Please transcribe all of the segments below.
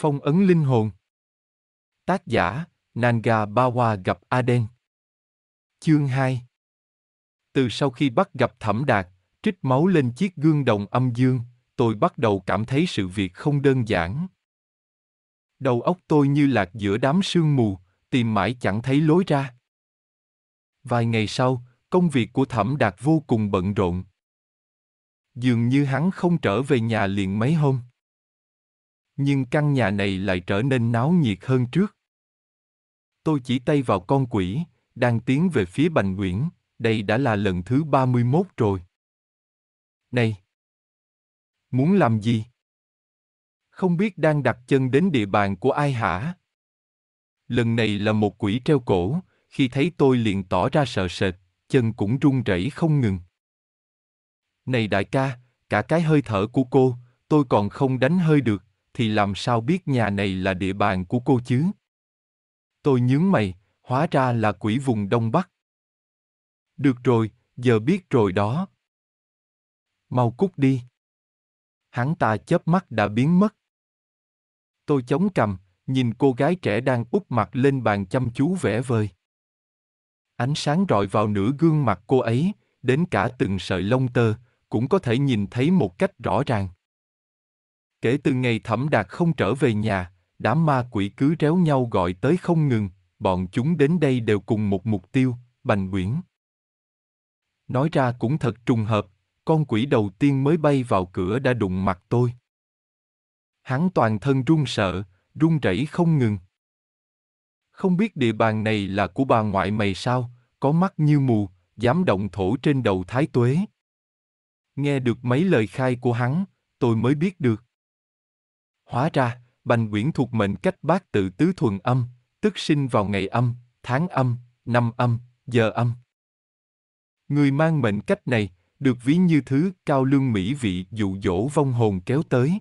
Phong ấn linh hồn. Tác giả, Nanga Bawa gặp Aden. Chương 2 Từ sau khi bắt gặp Thẩm Đạt, trích máu lên chiếc gương đồng âm dương, tôi bắt đầu cảm thấy sự việc không đơn giản. Đầu óc tôi như lạc giữa đám sương mù, tìm mãi chẳng thấy lối ra. Vài ngày sau, công việc của Thẩm Đạt vô cùng bận rộn. Dường như hắn không trở về nhà liền mấy hôm nhưng căn nhà này lại trở nên náo nhiệt hơn trước. Tôi chỉ tay vào con quỷ, đang tiến về phía Bành Nguyễn, đây đã là lần thứ 31 rồi. Này! Muốn làm gì? Không biết đang đặt chân đến địa bàn của ai hả? Lần này là một quỷ treo cổ, khi thấy tôi liền tỏ ra sợ sệt, chân cũng run rẩy không ngừng. Này đại ca, cả cái hơi thở của cô, tôi còn không đánh hơi được thì làm sao biết nhà này là địa bàn của cô chứ? Tôi nhướng mày, hóa ra là quỷ vùng Đông Bắc. Được rồi, giờ biết rồi đó. Mau cút đi. Hắn ta chớp mắt đã biến mất. Tôi chống cằm, nhìn cô gái trẻ đang úp mặt lên bàn chăm chú vẽ vời. Ánh sáng rọi vào nửa gương mặt cô ấy, đến cả từng sợi lông tơ, cũng có thể nhìn thấy một cách rõ ràng. Kể từ ngày Thẩm Đạt không trở về nhà, đám ma quỷ cứ réo nhau gọi tới không ngừng, bọn chúng đến đây đều cùng một mục tiêu, Bành Uyển. Nói ra cũng thật trùng hợp, con quỷ đầu tiên mới bay vào cửa đã đụng mặt tôi. Hắn toàn thân run sợ, run rẩy không ngừng. Không biết địa bàn này là của bà ngoại mày sao, có mắt như mù, dám động thổ trên đầu thái tuế. Nghe được mấy lời khai của hắn, tôi mới biết được. Hóa ra, Bành Quyển thuộc mệnh cách bát tự tứ thuần âm, tức sinh vào ngày âm, tháng âm, năm âm, giờ âm. Người mang mệnh cách này được ví như thứ cao lương mỹ vị dụ dỗ vong hồn kéo tới.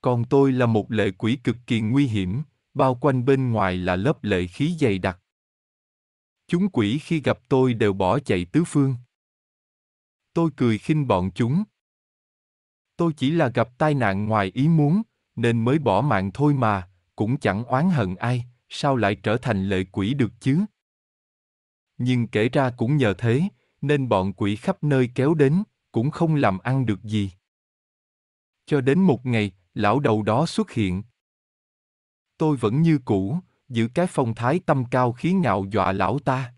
Còn tôi là một lệ quỷ cực kỳ nguy hiểm, bao quanh bên ngoài là lớp lệ khí dày đặc. Chúng quỷ khi gặp tôi đều bỏ chạy tứ phương. Tôi cười khinh bọn chúng, tôi chỉ là gặp tai nạn ngoài ý muốn, nên mới bỏ mạng thôi mà, cũng chẳng oán hận ai, sao lại trở thành lệ quỷ được chứ? Nhưng kể ra cũng nhờ thế, nên bọn quỷ khắp nơi kéo đến, cũng không làm ăn được gì. Cho đến một ngày, lão đầu đó xuất hiện. Tôi vẫn như cũ, giữ cái phong thái tâm cao khí ngạo dọa lão ta.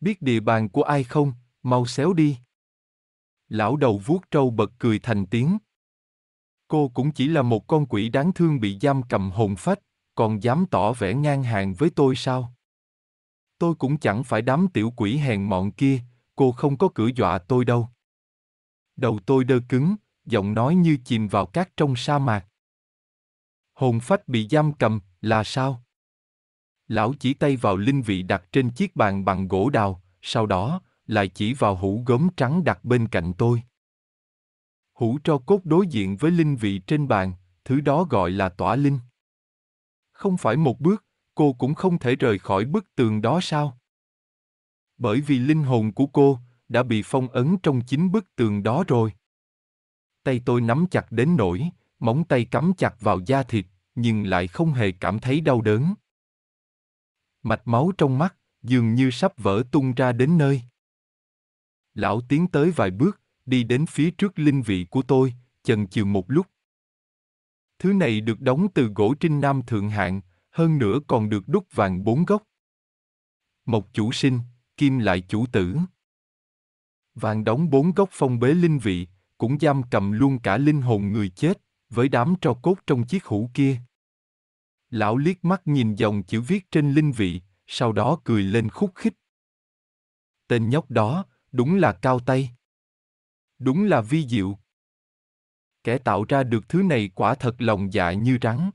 Biết địa bàn của ai không, mau xéo đi. Lão đầu vuốt trâu bật cười thành tiếng. Cô cũng chỉ là một con quỷ đáng thương bị giam cầm hồn phách, còn dám tỏ vẻ ngang hàng với tôi sao? Tôi cũng chẳng phải đám tiểu quỷ hèn mọn kia, cô không có cửa dọa tôi đâu. Đầu tôi đơ cứng, giọng nói như chìm vào cát trong sa mạc. Hồn phách bị giam cầm là sao? Lão chỉ tay vào linh vị đặt trên chiếc bàn bằng gỗ đào, sau đó, lại chỉ vào hũ gốm trắng đặt bên cạnh tôi. Hũ tro cốt đối diện với linh vị trên bàn, thứ đó gọi là tỏa linh. Không phải một bước, cô cũng không thể rời khỏi bức tường đó sao? Bởi vì linh hồn của cô đã bị phong ấn trong chính bức tường đó rồi. Tay tôi nắm chặt đến nỗi, móng tay cắm chặt vào da thịt, nhưng lại không hề cảm thấy đau đớn. Mạch máu trong mắt dường như sắp vỡ tung ra đến nơi. Lão tiến tới vài bước, đi đến phía trước linh vị của tôi, chần chừ một lúc. Thứ này được đóng từ gỗ trinh nam thượng hạng, hơn nữa còn được đúc vàng bốn góc. Mộc chủ sinh, kim lại chủ tử. Vàng đóng bốn góc phong bế linh vị, cũng giam cầm luôn cả linh hồn người chết, với đám tro cốt trong chiếc hũ kia. Lão liếc mắt nhìn dòng chữ viết trên linh vị, sau đó cười lên khúc khích. Tên nhóc đó, Đúng là cao tay. Đúng là vi diệu. Kẻ tạo ra được thứ này quả thật lòng dạ như rắn.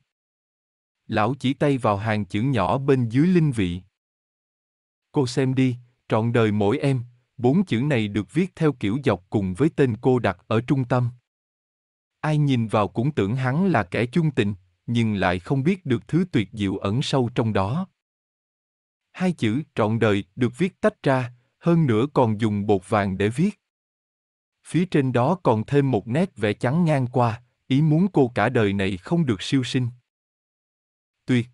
Lão chỉ tay vào hàng chữ nhỏ bên dưới linh vị. Cô xem đi, trọn đời mỗi em, bốn chữ này được viết theo kiểu dọc cùng với tên cô đặt ở trung tâm. Ai nhìn vào cũng tưởng hắn là kẻ chung tình, nhưng lại không biết được thứ tuyệt diệu ẩn sâu trong đó. Hai chữ trọn đời được viết tách ra, hơn nữa còn dùng bột vàng để viết. Phía trên đó còn thêm một nét vẽ trắng ngang qua, ý muốn cô cả đời này không được siêu sinh. Tuyệt.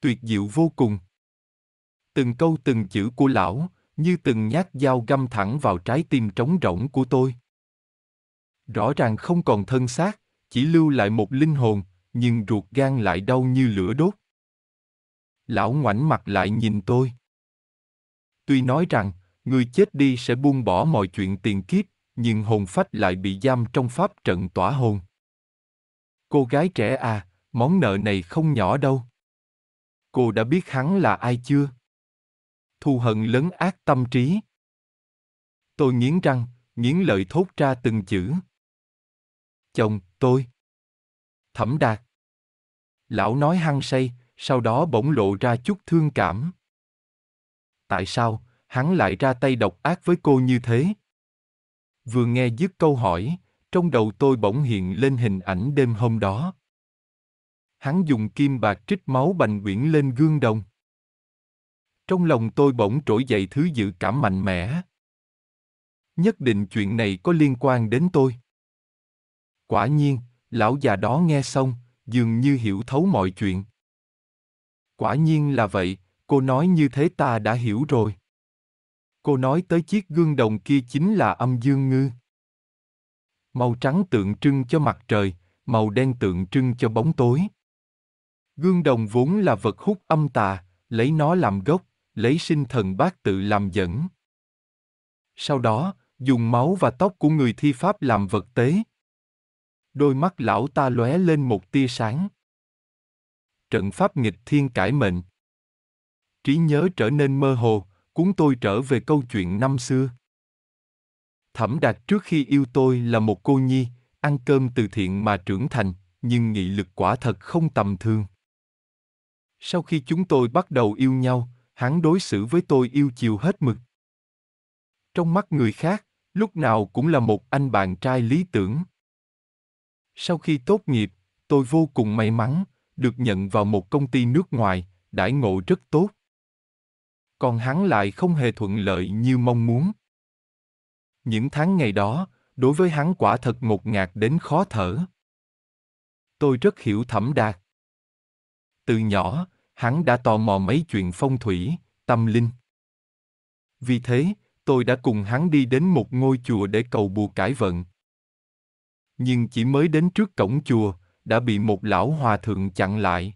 Tuyệt diệu vô cùng. Từng câu từng chữ của lão, như từng nhát dao găm thẳng vào trái tim trống rỗng của tôi. Rõ ràng không còn thân xác, chỉ lưu lại một linh hồn, nhưng ruột gan lại đau như lửa đốt. Lão ngoảnh mặt lại nhìn tôi. Tuy nói rằng, người chết đi sẽ buông bỏ mọi chuyện tiền kiếp, nhưng hồn phách lại bị giam trong pháp trận tỏa hồn. Cô gái trẻ à, món nợ này không nhỏ đâu. Cô đã biết hắn là ai chưa? Thù hận lớn ác tâm trí. Tôi nghiến răng, nghiến lợi thốt ra từng chữ. Chồng, tôi. Thẩm đạt. Lão nói hăng say, sau đó bỗng lộ ra chút thương cảm tại sao hắn lại ra tay độc ác với cô như thế vừa nghe dứt câu hỏi trong đầu tôi bỗng hiện lên hình ảnh đêm hôm đó hắn dùng kim bạc trích máu bành quyển lên gương đồng trong lòng tôi bỗng trỗi dậy thứ dự cảm mạnh mẽ nhất định chuyện này có liên quan đến tôi quả nhiên lão già đó nghe xong dường như hiểu thấu mọi chuyện quả nhiên là vậy Cô nói như thế ta đã hiểu rồi. Cô nói tới chiếc gương đồng kia chính là âm dương ngư. Màu trắng tượng trưng cho mặt trời, màu đen tượng trưng cho bóng tối. Gương đồng vốn là vật hút âm tà, lấy nó làm gốc, lấy sinh thần bát tự làm dẫn. Sau đó, dùng máu và tóc của người thi pháp làm vật tế. Đôi mắt lão ta lóe lên một tia sáng. Trận pháp nghịch thiên cải mệnh trí nhớ trở nên mơ hồ, cuốn tôi trở về câu chuyện năm xưa. Thẩm Đạt trước khi yêu tôi là một cô nhi, ăn cơm từ thiện mà trưởng thành, nhưng nghị lực quả thật không tầm thường. Sau khi chúng tôi bắt đầu yêu nhau, hắn đối xử với tôi yêu chiều hết mực. Trong mắt người khác, lúc nào cũng là một anh bạn trai lý tưởng. Sau khi tốt nghiệp, tôi vô cùng may mắn, được nhận vào một công ty nước ngoài, đãi ngộ rất tốt còn hắn lại không hề thuận lợi như mong muốn. Những tháng ngày đó, đối với hắn quả thật ngột ngạt đến khó thở. Tôi rất hiểu thẩm đạt. Từ nhỏ, hắn đã tò mò mấy chuyện phong thủy, tâm linh. Vì thế, tôi đã cùng hắn đi đến một ngôi chùa để cầu bù cải vận. Nhưng chỉ mới đến trước cổng chùa, đã bị một lão hòa thượng chặn lại.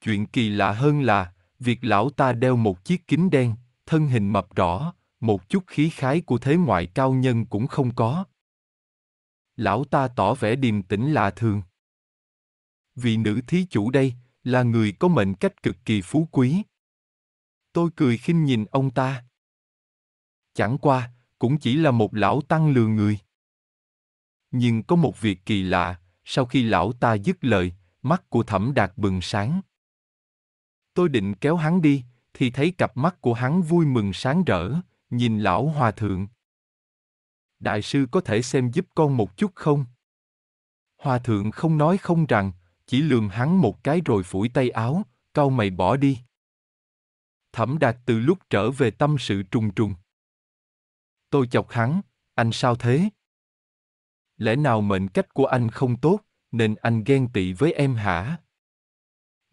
Chuyện kỳ lạ hơn là, Việc lão ta đeo một chiếc kính đen, thân hình mập rõ, một chút khí khái của thế ngoại cao nhân cũng không có. Lão ta tỏ vẻ điềm tĩnh lạ thường. Vị nữ thí chủ đây là người có mệnh cách cực kỳ phú quý. Tôi cười khinh nhìn ông ta. Chẳng qua, cũng chỉ là một lão tăng lừa người. Nhưng có một việc kỳ lạ, sau khi lão ta dứt lời, mắt của thẩm đạt bừng sáng. Tôi định kéo hắn đi, thì thấy cặp mắt của hắn vui mừng sáng rỡ, nhìn lão hòa thượng. Đại sư có thể xem giúp con một chút không? Hòa thượng không nói không rằng, chỉ lườm hắn một cái rồi phủi tay áo, cau mày bỏ đi. Thẩm đạt từ lúc trở về tâm sự trùng trùng. Tôi chọc hắn, anh sao thế? Lẽ nào mệnh cách của anh không tốt, nên anh ghen tị với em hả?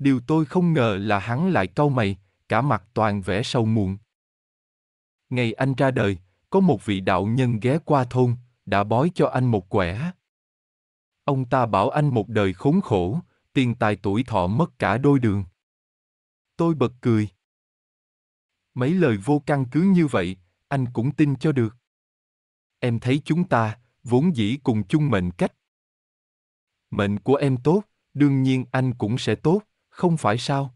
điều tôi không ngờ là hắn lại cau mày, cả mặt toàn vẻ sầu muộn. Ngày anh ra đời, có một vị đạo nhân ghé qua thôn, đã bói cho anh một quẻ. Ông ta bảo anh một đời khốn khổ, tiền tài tuổi thọ mất cả đôi đường. Tôi bật cười. Mấy lời vô căn cứ như vậy, anh cũng tin cho được. Em thấy chúng ta, vốn dĩ cùng chung mệnh cách. Mệnh của em tốt, đương nhiên anh cũng sẽ tốt không phải sao?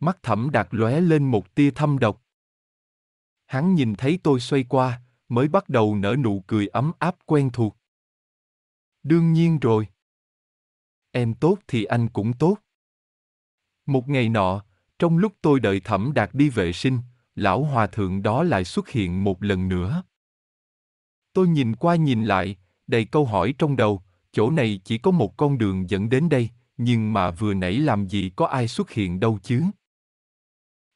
Mắt thẩm đạt lóe lên một tia thâm độc. Hắn nhìn thấy tôi xoay qua, mới bắt đầu nở nụ cười ấm áp quen thuộc. Đương nhiên rồi. Em tốt thì anh cũng tốt. Một ngày nọ, trong lúc tôi đợi thẩm đạt đi vệ sinh, lão hòa thượng đó lại xuất hiện một lần nữa. Tôi nhìn qua nhìn lại, đầy câu hỏi trong đầu, chỗ này chỉ có một con đường dẫn đến đây, nhưng mà vừa nãy làm gì có ai xuất hiện đâu chứ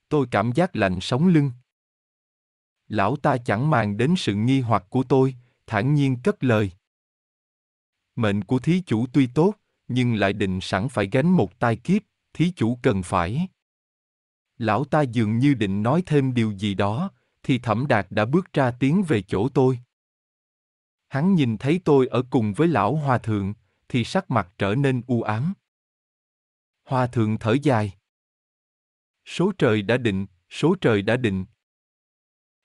tôi cảm giác lạnh sống lưng lão ta chẳng màng đến sự nghi hoặc của tôi thản nhiên cất lời mệnh của thí chủ tuy tốt nhưng lại định sẵn phải gánh một tai kiếp thí chủ cần phải lão ta dường như định nói thêm điều gì đó thì thẩm đạt đã bước ra tiến về chỗ tôi hắn nhìn thấy tôi ở cùng với lão hòa thượng thì sắc mặt trở nên u ám Hòa thượng thở dài. Số trời đã định, số trời đã định.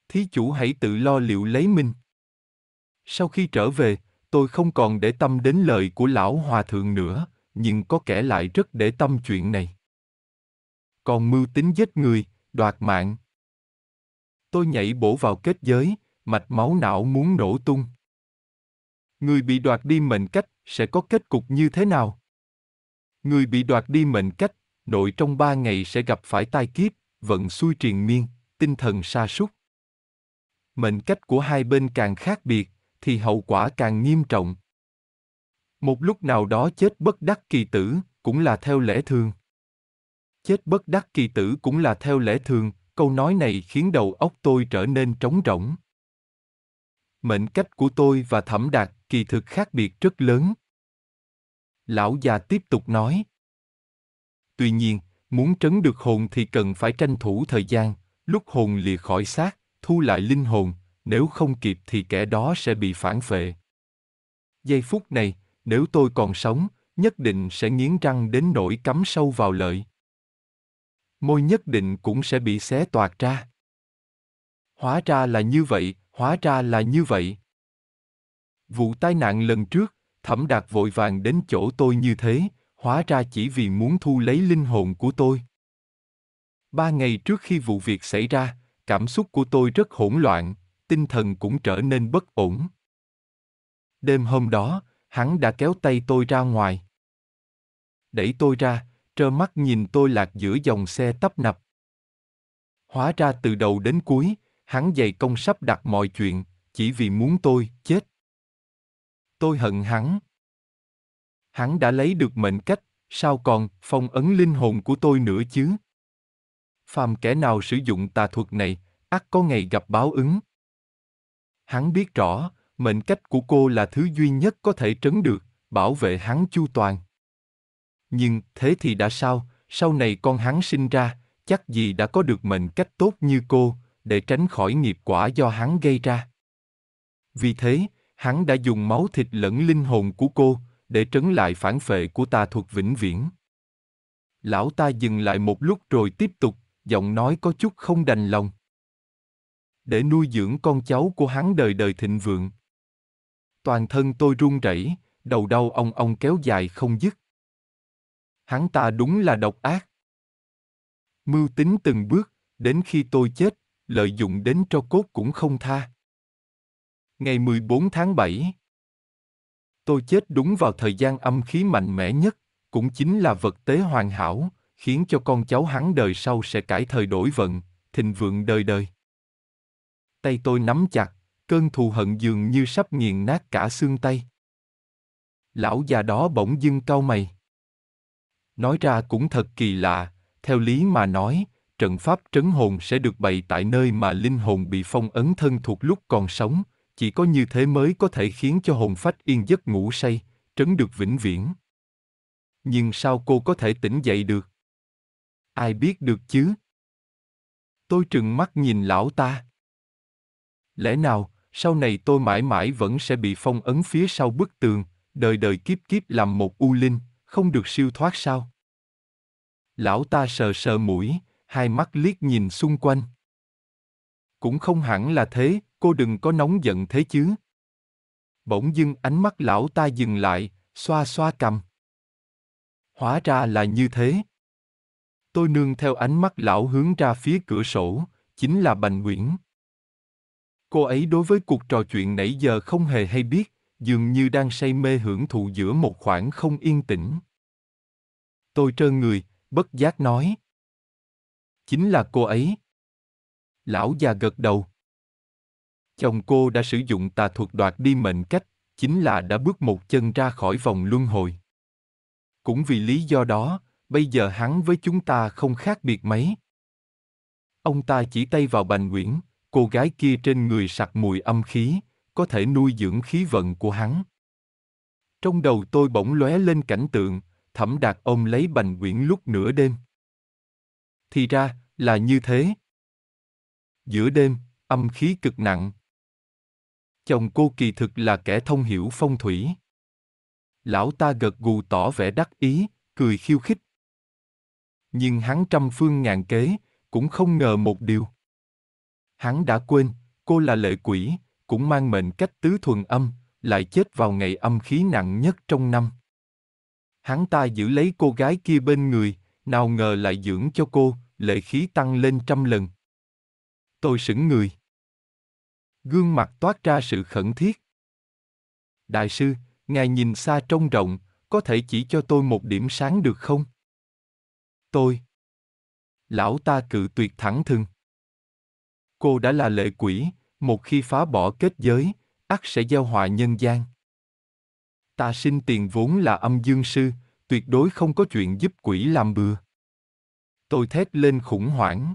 Thí chủ hãy tự lo liệu lấy mình. Sau khi trở về, tôi không còn để tâm đến lời của lão hòa thượng nữa, nhưng có kẻ lại rất để tâm chuyện này. Còn mưu tính giết người, đoạt mạng. Tôi nhảy bổ vào kết giới, mạch máu não muốn nổ tung. Người bị đoạt đi mệnh cách sẽ có kết cục như thế nào? Người bị đoạt đi mệnh cách, nội trong ba ngày sẽ gặp phải tai kiếp, vận xuôi triền miên, tinh thần sa sút. Mệnh cách của hai bên càng khác biệt, thì hậu quả càng nghiêm trọng. Một lúc nào đó chết bất đắc kỳ tử, cũng là theo lẽ thường. Chết bất đắc kỳ tử cũng là theo lẽ thường, câu nói này khiến đầu óc tôi trở nên trống rỗng. Mệnh cách của tôi và thẩm đạt kỳ thực khác biệt rất lớn, lão già tiếp tục nói. Tuy nhiên, muốn trấn được hồn thì cần phải tranh thủ thời gian, lúc hồn lìa khỏi xác, thu lại linh hồn, nếu không kịp thì kẻ đó sẽ bị phản phệ. Giây phút này, nếu tôi còn sống, nhất định sẽ nghiến răng đến nỗi cắm sâu vào lợi. Môi nhất định cũng sẽ bị xé toạc ra. Hóa ra là như vậy, hóa ra là như vậy. Vụ tai nạn lần trước, Thẩm Đạt vội vàng đến chỗ tôi như thế, hóa ra chỉ vì muốn thu lấy linh hồn của tôi. Ba ngày trước khi vụ việc xảy ra, cảm xúc của tôi rất hỗn loạn, tinh thần cũng trở nên bất ổn. Đêm hôm đó, hắn đã kéo tay tôi ra ngoài. Đẩy tôi ra, trơ mắt nhìn tôi lạc giữa dòng xe tấp nập. Hóa ra từ đầu đến cuối, hắn dày công sắp đặt mọi chuyện, chỉ vì muốn tôi chết tôi hận hắn. Hắn đã lấy được mệnh cách, sao còn phong ấn linh hồn của tôi nữa chứ? Phàm kẻ nào sử dụng tà thuật này, ắt có ngày gặp báo ứng. Hắn biết rõ, mệnh cách của cô là thứ duy nhất có thể trấn được, bảo vệ hắn chu toàn. Nhưng thế thì đã sao, sau này con hắn sinh ra, chắc gì đã có được mệnh cách tốt như cô, để tránh khỏi nghiệp quả do hắn gây ra. Vì thế, hắn đã dùng máu thịt lẫn linh hồn của cô để trấn lại phản phệ của ta thuộc vĩnh viễn. Lão ta dừng lại một lúc rồi tiếp tục, giọng nói có chút không đành lòng. Để nuôi dưỡng con cháu của hắn đời đời thịnh vượng. Toàn thân tôi run rẩy, đầu đau ong ong kéo dài không dứt. Hắn ta đúng là độc ác. Mưu tính từng bước, đến khi tôi chết, lợi dụng đến cho cốt cũng không tha ngày 14 tháng 7. Tôi chết đúng vào thời gian âm khí mạnh mẽ nhất, cũng chính là vật tế hoàn hảo, khiến cho con cháu hắn đời sau sẽ cải thời đổi vận, thịnh vượng đời đời. Tay tôi nắm chặt, cơn thù hận dường như sắp nghiền nát cả xương tay. Lão già đó bỗng dưng cau mày. Nói ra cũng thật kỳ lạ, theo lý mà nói, trận pháp trấn hồn sẽ được bày tại nơi mà linh hồn bị phong ấn thân thuộc lúc còn sống, chỉ có như thế mới có thể khiến cho hồn phách yên giấc ngủ say, trấn được vĩnh viễn. Nhưng sao cô có thể tỉnh dậy được? Ai biết được chứ? Tôi trừng mắt nhìn lão ta. Lẽ nào, sau này tôi mãi mãi vẫn sẽ bị phong ấn phía sau bức tường, đời đời kiếp kiếp làm một u linh, không được siêu thoát sao? Lão ta sờ sờ mũi, hai mắt liếc nhìn xung quanh. Cũng không hẳn là thế, cô đừng có nóng giận thế chứ. Bỗng dưng ánh mắt lão ta dừng lại, xoa xoa cầm. Hóa ra là như thế. Tôi nương theo ánh mắt lão hướng ra phía cửa sổ, chính là Bành Nguyễn. Cô ấy đối với cuộc trò chuyện nãy giờ không hề hay biết, dường như đang say mê hưởng thụ giữa một khoảng không yên tĩnh. Tôi trơn người, bất giác nói. Chính là cô ấy. Lão già gật đầu. Chồng cô đã sử dụng tà thuật đoạt đi mệnh cách, chính là đã bước một chân ra khỏi vòng luân hồi. Cũng vì lý do đó, bây giờ hắn với chúng ta không khác biệt mấy. Ông ta chỉ tay vào bành Nguyễn, cô gái kia trên người sặc mùi âm khí, có thể nuôi dưỡng khí vận của hắn. Trong đầu tôi bỗng lóe lên cảnh tượng, thẩm đạt ôm lấy bành Nguyễn lúc nửa đêm. Thì ra, là như thế. Giữa đêm, âm khí cực nặng, Chồng cô kỳ thực là kẻ thông hiểu phong thủy. Lão ta gật gù tỏ vẻ đắc ý, cười khiêu khích. Nhưng hắn trăm phương ngàn kế, cũng không ngờ một điều. Hắn đã quên, cô là lệ quỷ, cũng mang mệnh cách tứ thuần âm, lại chết vào ngày âm khí nặng nhất trong năm. Hắn ta giữ lấy cô gái kia bên người, nào ngờ lại dưỡng cho cô, lệ khí tăng lên trăm lần. Tôi sững người gương mặt toát ra sự khẩn thiết. Đại sư, ngài nhìn xa trông rộng, có thể chỉ cho tôi một điểm sáng được không? Tôi. Lão ta cự tuyệt thẳng thừng. Cô đã là lệ quỷ, một khi phá bỏ kết giới, ắt sẽ gieo họa nhân gian. Ta sinh tiền vốn là âm dương sư, tuyệt đối không có chuyện giúp quỷ làm bừa. Tôi thét lên khủng hoảng.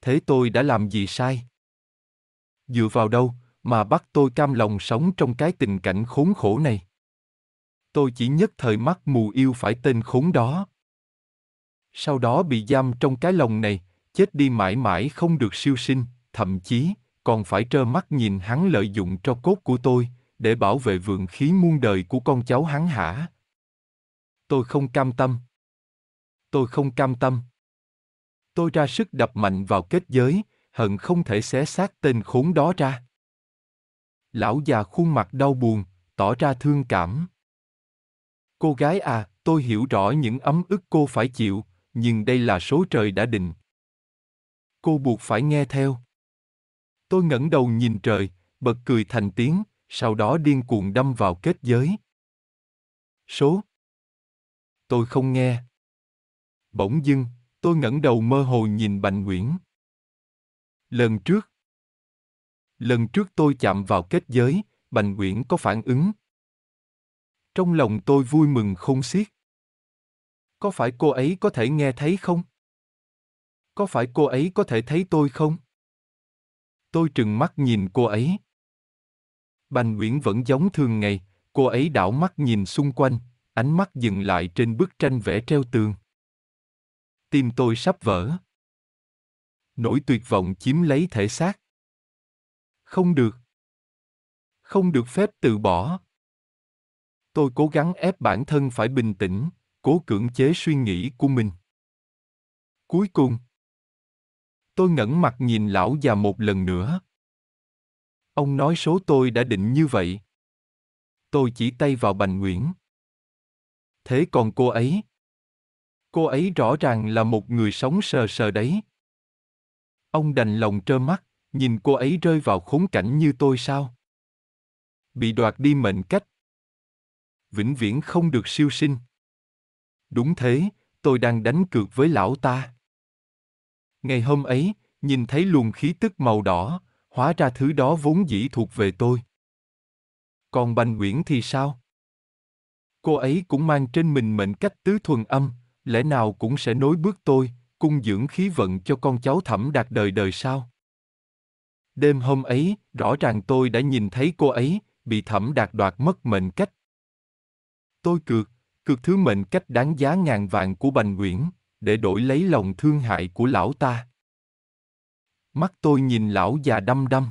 Thế tôi đã làm gì sai? dựa vào đâu mà bắt tôi cam lòng sống trong cái tình cảnh khốn khổ này tôi chỉ nhất thời mắt mù yêu phải tên khốn đó sau đó bị giam trong cái lồng này chết đi mãi mãi không được siêu sinh thậm chí còn phải trơ mắt nhìn hắn lợi dụng cho cốt của tôi để bảo vệ vượng khí muôn đời của con cháu hắn hả tôi không cam tâm tôi không cam tâm tôi ra sức đập mạnh vào kết giới hận không thể xé xác tên khốn đó ra. Lão già khuôn mặt đau buồn, tỏ ra thương cảm. Cô gái à, tôi hiểu rõ những ấm ức cô phải chịu, nhưng đây là số trời đã định. Cô buộc phải nghe theo. Tôi ngẩng đầu nhìn trời, bật cười thành tiếng, sau đó điên cuồng đâm vào kết giới. Số. Tôi không nghe. Bỗng dưng, tôi ngẩng đầu mơ hồ nhìn Bành Nguyễn. Lần trước. Lần trước tôi chạm vào kết giới, Bành Uyển có phản ứng. Trong lòng tôi vui mừng khôn xiết. Có phải cô ấy có thể nghe thấy không? Có phải cô ấy có thể thấy tôi không? Tôi trừng mắt nhìn cô ấy. Bành Uyển vẫn giống thường ngày, cô ấy đảo mắt nhìn xung quanh, ánh mắt dừng lại trên bức tranh vẽ treo tường. Tim tôi sắp vỡ nỗi tuyệt vọng chiếm lấy thể xác. Không được. Không được phép từ bỏ. Tôi cố gắng ép bản thân phải bình tĩnh, cố cưỡng chế suy nghĩ của mình. Cuối cùng, tôi ngẩng mặt nhìn lão già một lần nữa. Ông nói số tôi đã định như vậy. Tôi chỉ tay vào Bành Nguyễn. Thế còn cô ấy? Cô ấy rõ ràng là một người sống sờ sờ đấy. Ông đành lòng trơ mắt, nhìn cô ấy rơi vào khốn cảnh như tôi sao? Bị đoạt đi mệnh cách. Vĩnh viễn không được siêu sinh. Đúng thế, tôi đang đánh cược với lão ta. Ngày hôm ấy, nhìn thấy luồng khí tức màu đỏ, hóa ra thứ đó vốn dĩ thuộc về tôi. Còn Bành Nguyễn thì sao? Cô ấy cũng mang trên mình mệnh cách tứ thuần âm, lẽ nào cũng sẽ nối bước tôi, cung dưỡng khí vận cho con cháu thẩm đạt đời đời sau. Đêm hôm ấy, rõ ràng tôi đã nhìn thấy cô ấy, bị thẩm đạt đoạt mất mệnh cách. Tôi cược, cược thứ mệnh cách đáng giá ngàn vạn của Bành Nguyễn, để đổi lấy lòng thương hại của lão ta. Mắt tôi nhìn lão già đăm đăm.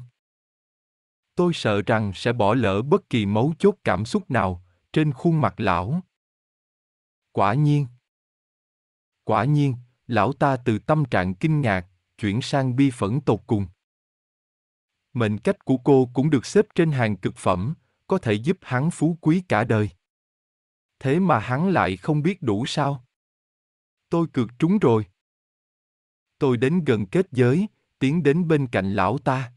Tôi sợ rằng sẽ bỏ lỡ bất kỳ mấu chốt cảm xúc nào trên khuôn mặt lão. Quả nhiên. Quả nhiên, lão ta từ tâm trạng kinh ngạc, chuyển sang bi phẫn tột cùng. Mệnh cách của cô cũng được xếp trên hàng cực phẩm, có thể giúp hắn phú quý cả đời. Thế mà hắn lại không biết đủ sao? Tôi cược trúng rồi. Tôi đến gần kết giới, tiến đến bên cạnh lão ta.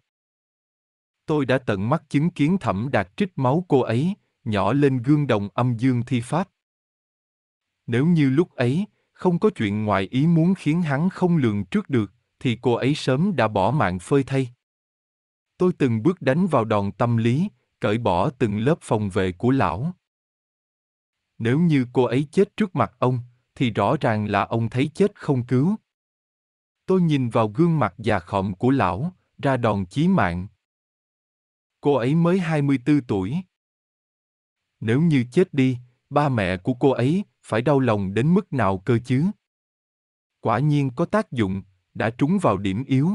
Tôi đã tận mắt chứng kiến thẩm đạt trích máu cô ấy, nhỏ lên gương đồng âm dương thi pháp. Nếu như lúc ấy, không có chuyện ngoài ý muốn khiến hắn không lường trước được, thì cô ấy sớm đã bỏ mạng phơi thay. Tôi từng bước đánh vào đòn tâm lý, cởi bỏ từng lớp phòng vệ của lão. Nếu như cô ấy chết trước mặt ông, thì rõ ràng là ông thấy chết không cứu. Tôi nhìn vào gương mặt già khọm của lão, ra đòn chí mạng. Cô ấy mới 24 tuổi. Nếu như chết đi, ba mẹ của cô ấy, phải đau lòng đến mức nào cơ chứ? Quả nhiên có tác dụng, đã trúng vào điểm yếu.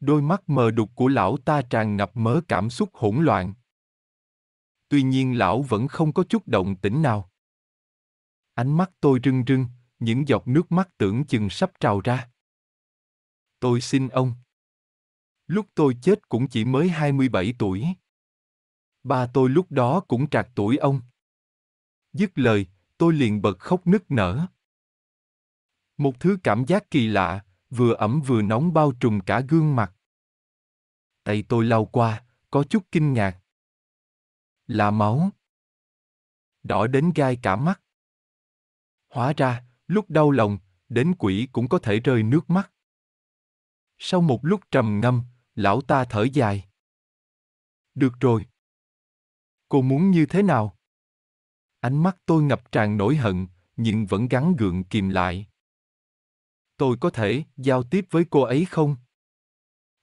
Đôi mắt mờ đục của lão ta tràn ngập mớ cảm xúc hỗn loạn. Tuy nhiên lão vẫn không có chút động tĩnh nào. Ánh mắt tôi rưng rưng, những giọt nước mắt tưởng chừng sắp trào ra. Tôi xin ông. Lúc tôi chết cũng chỉ mới 27 tuổi. Ba tôi lúc đó cũng trạc tuổi ông. Dứt lời, tôi liền bật khóc nức nở. Một thứ cảm giác kỳ lạ, vừa ẩm vừa nóng bao trùm cả gương mặt. Tay tôi lau qua, có chút kinh ngạc. Là máu. Đỏ đến gai cả mắt. Hóa ra, lúc đau lòng, đến quỷ cũng có thể rơi nước mắt. Sau một lúc trầm ngâm, lão ta thở dài. Được rồi. Cô muốn như thế nào? Ánh mắt tôi ngập tràn nổi hận, nhưng vẫn gắng gượng kìm lại. Tôi có thể giao tiếp với cô ấy không?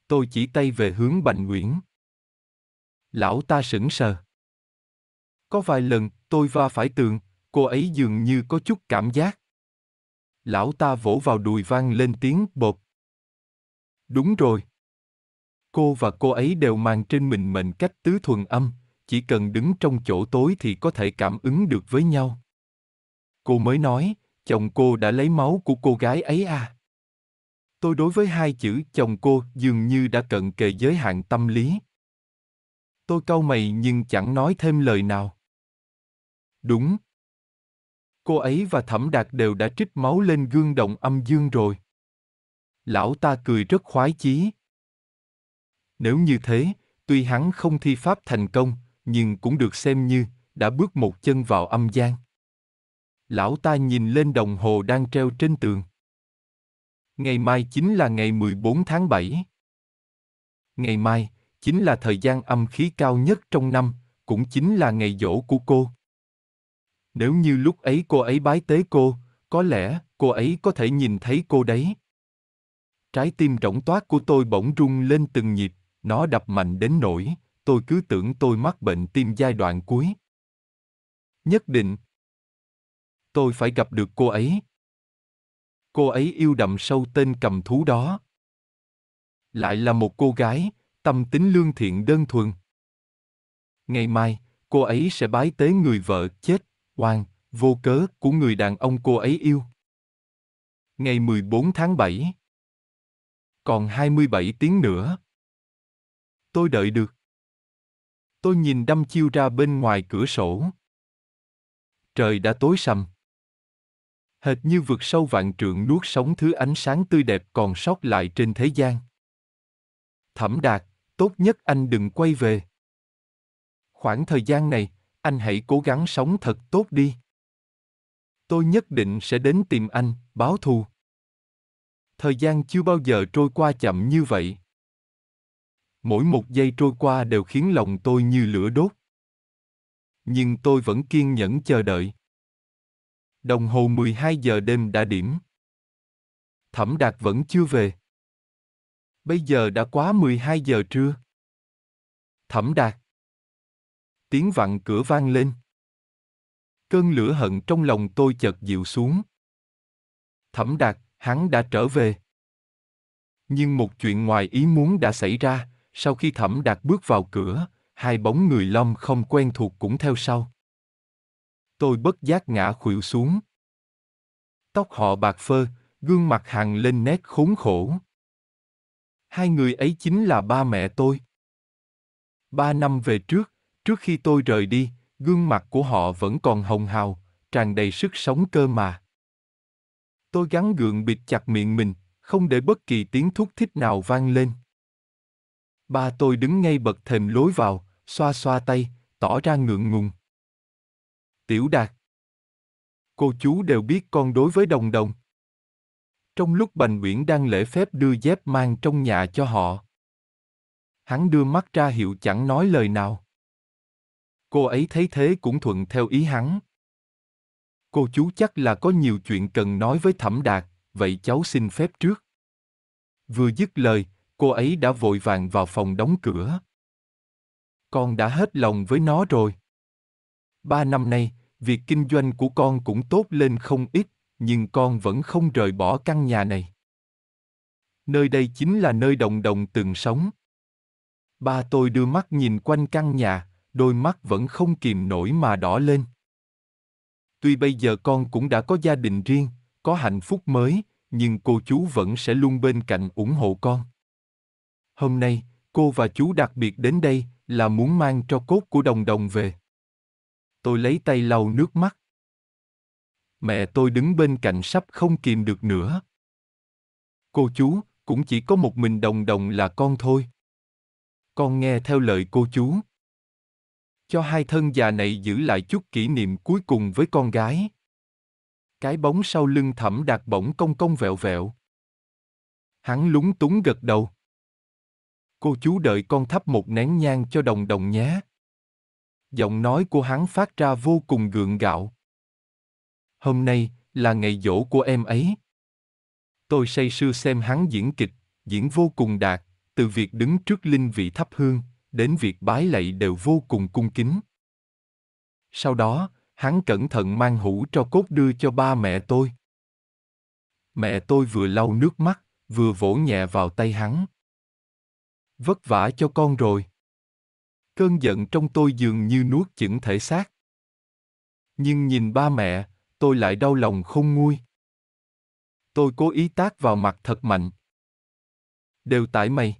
Tôi chỉ tay về hướng Bành Nguyễn. Lão ta sững sờ. Có vài lần tôi va phải tường, cô ấy dường như có chút cảm giác. Lão ta vỗ vào đùi vang lên tiếng bột. Đúng rồi. Cô và cô ấy đều mang trên mình mệnh cách tứ thuần âm chỉ cần đứng trong chỗ tối thì có thể cảm ứng được với nhau. Cô mới nói, chồng cô đã lấy máu của cô gái ấy à. Tôi đối với hai chữ chồng cô dường như đã cận kề giới hạn tâm lý. Tôi cau mày nhưng chẳng nói thêm lời nào. Đúng. Cô ấy và Thẩm Đạt đều đã trích máu lên gương động âm dương rồi. Lão ta cười rất khoái chí. Nếu như thế, tuy hắn không thi pháp thành công, nhưng cũng được xem như đã bước một chân vào âm gian. Lão ta nhìn lên đồng hồ đang treo trên tường. Ngày mai chính là ngày 14 tháng 7. Ngày mai chính là thời gian âm khí cao nhất trong năm, cũng chính là ngày dỗ của cô. Nếu như lúc ấy cô ấy bái tế cô, có lẽ cô ấy có thể nhìn thấy cô đấy. Trái tim rỗng toát của tôi bỗng rung lên từng nhịp, nó đập mạnh đến nỗi tôi cứ tưởng tôi mắc bệnh tim giai đoạn cuối. Nhất định. Tôi phải gặp được cô ấy. Cô ấy yêu đậm sâu tên cầm thú đó. Lại là một cô gái, tâm tính lương thiện đơn thuần. Ngày mai, cô ấy sẽ bái tế người vợ chết, oan, vô cớ của người đàn ông cô ấy yêu. Ngày 14 tháng 7 Còn 27 tiếng nữa. Tôi đợi được. Tôi nhìn đăm chiêu ra bên ngoài cửa sổ. Trời đã tối sầm. Hệt như vượt sâu vạn trượng nuốt sống thứ ánh sáng tươi đẹp còn sót lại trên thế gian. Thẩm đạt, tốt nhất anh đừng quay về. Khoảng thời gian này, anh hãy cố gắng sống thật tốt đi. Tôi nhất định sẽ đến tìm anh, báo thù. Thời gian chưa bao giờ trôi qua chậm như vậy. Mỗi một giây trôi qua đều khiến lòng tôi như lửa đốt. Nhưng tôi vẫn kiên nhẫn chờ đợi. Đồng hồ 12 giờ đêm đã điểm. Thẩm Đạt vẫn chưa về. Bây giờ đã quá 12 giờ trưa. Thẩm Đạt. Tiếng vặn cửa vang lên. Cơn lửa hận trong lòng tôi chợt dịu xuống. Thẩm Đạt, hắn đã trở về. Nhưng một chuyện ngoài ý muốn đã xảy ra sau khi thẩm đạt bước vào cửa, hai bóng người lom không quen thuộc cũng theo sau. Tôi bất giác ngã khuỵu xuống. Tóc họ bạc phơ, gương mặt hằn lên nét khốn khổ. Hai người ấy chính là ba mẹ tôi. Ba năm về trước, trước khi tôi rời đi, gương mặt của họ vẫn còn hồng hào, tràn đầy sức sống cơ mà. Tôi gắn gượng bịt chặt miệng mình, không để bất kỳ tiếng thúc thích nào vang lên. Ba tôi đứng ngay bật thềm lối vào, xoa xoa tay, tỏ ra ngượng ngùng. Tiểu Đạt. Cô chú đều biết con đối với đồng đồng. Trong lúc Bành Uyển đang lễ phép đưa dép mang trong nhà cho họ. Hắn đưa mắt ra hiệu chẳng nói lời nào. Cô ấy thấy thế cũng thuận theo ý hắn. Cô chú chắc là có nhiều chuyện cần nói với Thẩm Đạt, vậy cháu xin phép trước. Vừa dứt lời, cô ấy đã vội vàng vào phòng đóng cửa. Con đã hết lòng với nó rồi. Ba năm nay, việc kinh doanh của con cũng tốt lên không ít, nhưng con vẫn không rời bỏ căn nhà này. Nơi đây chính là nơi đồng đồng từng sống. Ba tôi đưa mắt nhìn quanh căn nhà, đôi mắt vẫn không kìm nổi mà đỏ lên. Tuy bây giờ con cũng đã có gia đình riêng, có hạnh phúc mới, nhưng cô chú vẫn sẽ luôn bên cạnh ủng hộ con. Hôm nay, cô và chú đặc biệt đến đây là muốn mang cho cốt của đồng đồng về. Tôi lấy tay lau nước mắt. Mẹ tôi đứng bên cạnh sắp không kìm được nữa. Cô chú, cũng chỉ có một mình đồng đồng là con thôi. Con nghe theo lời cô chú. Cho hai thân già này giữ lại chút kỷ niệm cuối cùng với con gái. Cái bóng sau lưng thẩm đạt bỗng công công vẹo vẹo. Hắn lúng túng gật đầu. Cô chú đợi con thắp một nén nhang cho đồng đồng nhé. Giọng nói của hắn phát ra vô cùng gượng gạo. Hôm nay là ngày dỗ của em ấy. Tôi say sưa xem hắn diễn kịch, diễn vô cùng đạt, từ việc đứng trước linh vị thắp hương, đến việc bái lạy đều vô cùng cung kính. Sau đó, hắn cẩn thận mang hũ cho cốt đưa cho ba mẹ tôi. Mẹ tôi vừa lau nước mắt, vừa vỗ nhẹ vào tay hắn vất vả cho con rồi cơn giận trong tôi dường như nuốt chửng thể xác nhưng nhìn ba mẹ tôi lại đau lòng không nguôi tôi cố ý tác vào mặt thật mạnh đều tại mày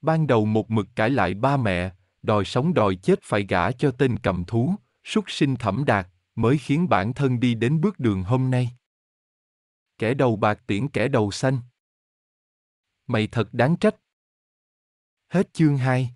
ban đầu một mực cãi lại ba mẹ đòi sống đòi chết phải gả cho tên cầm thú xuất sinh thẩm đạt mới khiến bản thân đi đến bước đường hôm nay kẻ đầu bạc tiễn kẻ đầu xanh mày thật đáng trách Hết chương 2